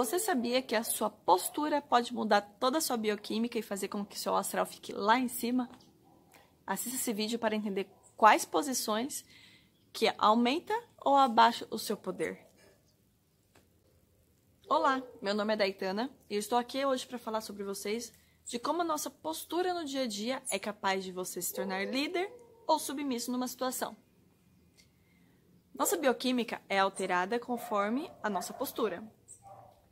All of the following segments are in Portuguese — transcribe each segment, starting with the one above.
Você sabia que a sua postura pode mudar toda a sua bioquímica e fazer com que seu astral fique lá em cima? Assista esse vídeo para entender quais posições que aumenta ou abaixa o seu poder. Olá, meu nome é Daitana e estou aqui hoje para falar sobre vocês de como a nossa postura no dia a dia é capaz de você se tornar líder ou submisso numa situação. Nossa bioquímica é alterada conforme a nossa postura.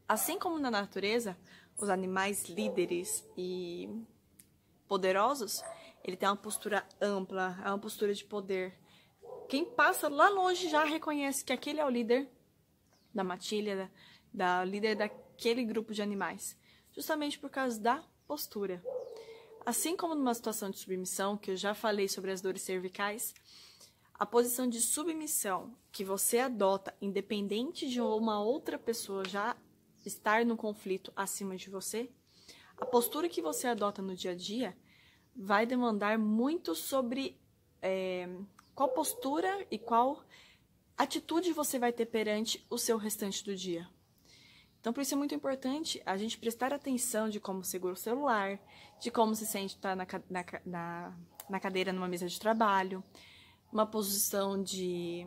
Assim como na natureza, os animais líderes e poderosos, ele tem uma postura ampla, é uma postura de poder. Quem passa lá longe já reconhece que aquele é o líder da matilha, da, da líder daquele grupo de animais, justamente por causa da postura. Assim como numa situação de submissão, que eu já falei sobre as dores cervicais, a posição de submissão que você adota, independente de uma outra pessoa já estar no conflito acima de você, a postura que você adota no dia a dia vai demandar muito sobre é, qual postura e qual atitude você vai ter perante o seu restante do dia. Então, por isso é muito importante a gente prestar atenção de como segura o celular, de como se sente estar tá na, na, na, na cadeira numa mesa de trabalho, uma posição de.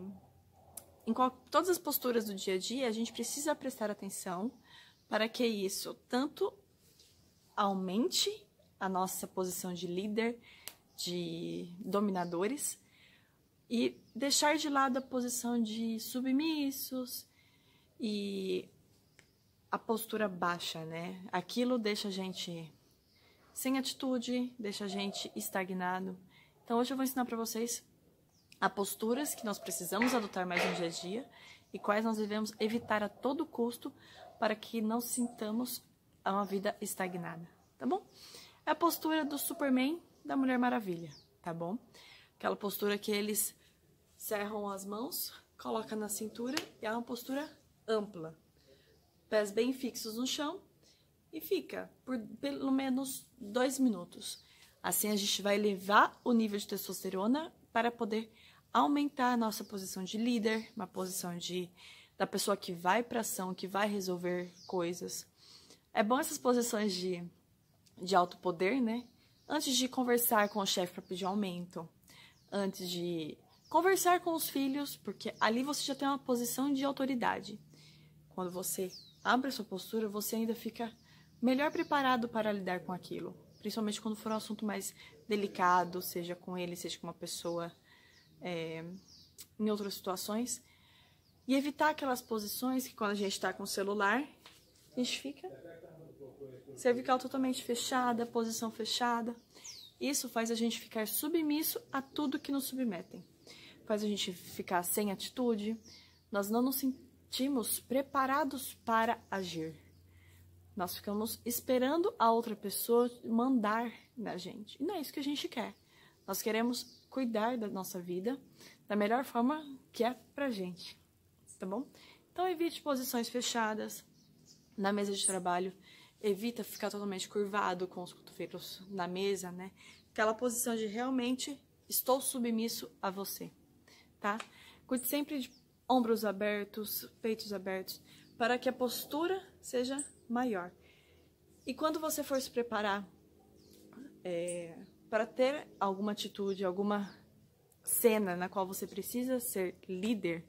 Em qual, todas as posturas do dia a dia, a gente precisa prestar atenção para que isso tanto aumente a nossa posição de líder, de dominadores, e deixar de lado a posição de submissos e a postura baixa, né? Aquilo deixa a gente sem atitude, deixa a gente estagnado. Então hoje eu vou ensinar para vocês a posturas que nós precisamos adotar mais no dia a dia e quais nós devemos evitar a todo custo para que não sintamos uma vida estagnada, tá bom? É a postura do Superman da Mulher Maravilha, tá bom? Aquela postura que eles cerram as mãos, colocam na cintura e é uma postura ampla. Pés bem fixos no chão e fica por pelo menos dois minutos. Assim a gente vai elevar o nível de testosterona para poder aumentar a nossa posição de líder, uma posição de da pessoa que vai para ação, que vai resolver coisas. É bom essas posições de, de alto poder, né? Antes de conversar com o chefe para pedir aumento, antes de conversar com os filhos, porque ali você já tem uma posição de autoridade. Quando você abre a sua postura, você ainda fica melhor preparado para lidar com aquilo, principalmente quando for um assunto mais delicado, seja com ele, seja com uma pessoa é, em outras situações. E evitar aquelas posições que quando a gente está com o celular, a gente fica cervical totalmente fechada, posição fechada. Isso faz a gente ficar submisso a tudo que nos submetem. Faz a gente ficar sem atitude. Nós não nos sentimos preparados para agir. Nós ficamos esperando a outra pessoa mandar na gente. E não é isso que a gente quer. Nós queremos cuidar da nossa vida da melhor forma que é pra gente tá bom? Então evite posições fechadas na mesa de trabalho, evita ficar totalmente curvado com os cotovelos na mesa, né? Aquela posição de realmente estou submisso a você, tá? Cuide sempre de ombros abertos, peitos abertos, para que a postura seja maior. E quando você for se preparar é, para ter alguma atitude, alguma cena na qual você precisa ser líder,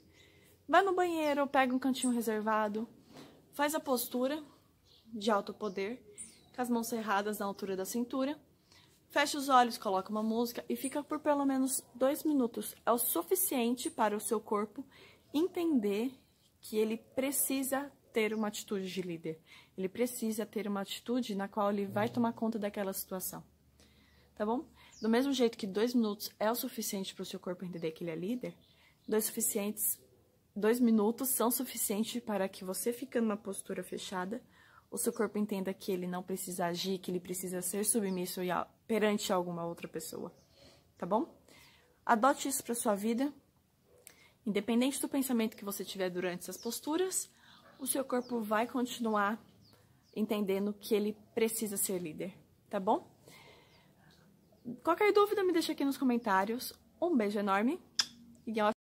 Vai no banheiro, pega um cantinho reservado, faz a postura de alto poder, com as mãos cerradas na altura da cintura. Fecha os olhos, coloca uma música e fica por pelo menos dois minutos. É o suficiente para o seu corpo entender que ele precisa ter uma atitude de líder. Ele precisa ter uma atitude na qual ele vai tomar conta daquela situação. Tá bom? Do mesmo jeito que dois minutos é o suficiente para o seu corpo entender que ele é líder, dois suficientes dois minutos são suficientes para que você ficando na postura fechada, o seu corpo entenda que ele não precisa agir, que ele precisa ser submisso perante alguma outra pessoa, tá bom? Adote isso para sua vida. Independente do pensamento que você tiver durante essas posturas, o seu corpo vai continuar entendendo que ele precisa ser líder, tá bom? Qualquer dúvida me deixa aqui nos comentários. Um beijo enorme e